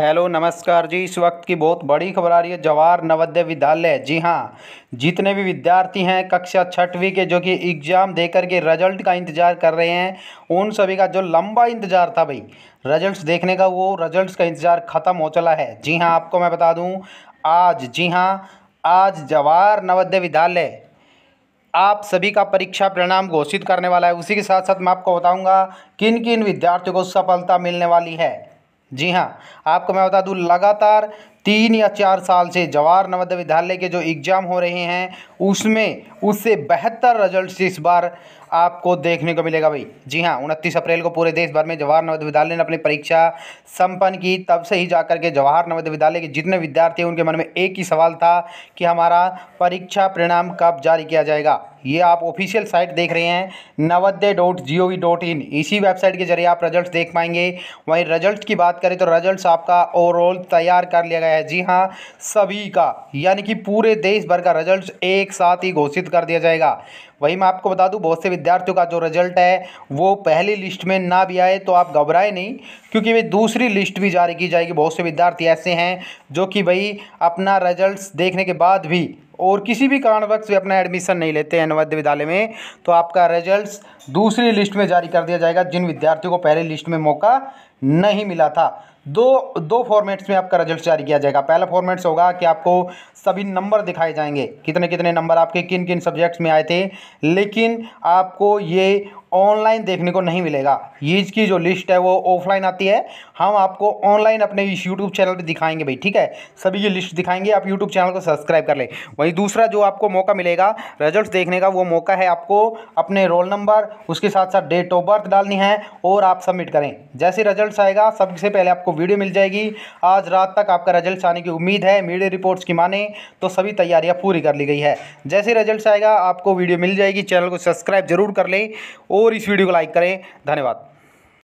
hello नमस्कार जी इस वक्त की बहुत बड़ी खबर आ रही है जवाहर नवोदय विद्यालय जी हाँ जितने भी विद्यार्थी हैं कक्षा छठवीं के जो कि एग्ज़ाम देकर के रिजल्ट का इंतज़ार कर रहे हैं उन सभी का जो लंबा इंतज़ार था भाई रिजल्ट्स देखने का वो रिजल्ट्स का इंतज़ार ख़त्म हो चला है जी हाँ आपको मैं बता दूँ आज जी हाँ आज जवाहर नवोदय विद्यालय आप सभी का परीक्षा परिणाम घोषित करने वाला है उसी के साथ साथ मैं आपको बताऊँगा किन किन विद्यार्थियों को सफलता मिलने वाली है जी हाँ आपको मैं बता दूँ लगातार तीन या चार साल से जवाहर नवोदय विद्यालय के जो एग्ज़ाम हो रहे हैं उसमें उससे बेहतर रिजल्ट इस बार आपको देखने को मिलेगा भाई जी हाँ उनतीस अप्रैल को पूरे देश भर में जवाहर नवोदय विद्यालय ने अपनी परीक्षा संपन्न की तब से ही जाकर के जवाहर नवोदय विद्यालय के जितने विद्यार्थी हैं उनके मन में एक ही सवाल था कि हमारा परीक्षा परिणाम कब जारी किया जाएगा ये आप ऑफिशियल साइट देख रहे हैं Navodaya dot G O V dot in इसी वेबसाइट के जरिए आप रिजल्ट देख पाएंगे वहीं रिजल्ट की बात करें तो रिजल्ट आपका ओवरऑल तैयार कर लिया गया है जी हाँ सभी का यानी कि पूरे देश भर का रिजल्ट एक साथ ही घोषित कर दिया जाएगा वही मैं आपको बता दूं बहुत से विद्यार्थियों का जो रिजल्ट है वो पहली लिस्ट में ना भी आए तो आप घबराए नहीं क्योंकि भाई दूसरी लिस्ट भी जारी की जाएगी बहुत से विद्यार्थी ऐसे हैं जो कि भाई अपना रिजल्ट देखने के बाद भी और किसी भी कारणवश भी अपना एडमिशन नहीं लेते हैं नवोदय विद्यालय में तो आपका रिजल्ट दूसरी लिस्ट में जारी कर दिया जाएगा जिन विद्यार्थियों को पहले लिस्ट में मौका नहीं मिला था दो दो फॉर्मेट्स में आपका रिजल्ट जारी किया जाएगा पहला फॉर्मेट्स होगा कि आपको सभी नंबर दिखाए जाएंगे कितने कितने नंबर आपके किन किन सब्जेक्ट्स में आए थे लेकिन आपको ये ऑनलाइन देखने को नहीं मिलेगा ये की जो लिस्ट है वो ऑफलाइन आती है हम आपको ऑनलाइन अपने इस यूट्यूब चैनल पे दिखाएंगे भाई ठीक है सभी ये लिस्ट दिखाएंगे आप यूट्यूब चैनल को सब्सक्राइब कर लें वहीं दूसरा जो आपको मौका मिलेगा रिजल्ट देखने का वो मौका है आपको अपने रोल नंबर उसके साथ साथ डेट ऑफ बर्थ डालनी है और आप सबमिट करें जैसे रिजल्ट रिजल्ट आएगा सबसे पहले आपको वीडियो मिल जाएगी आज रात तक आपका रिजल्ट आने की उम्मीद है मीडिया रिपोर्ट्स की माने तो सभी तैयारियां पूरी कर ली गई है जैसे रिजल्ट आएगा आपको वीडियो मिल जाएगी चैनल को सब्सक्राइब जरूर कर लें और इस वीडियो को लाइक करें धन्यवाद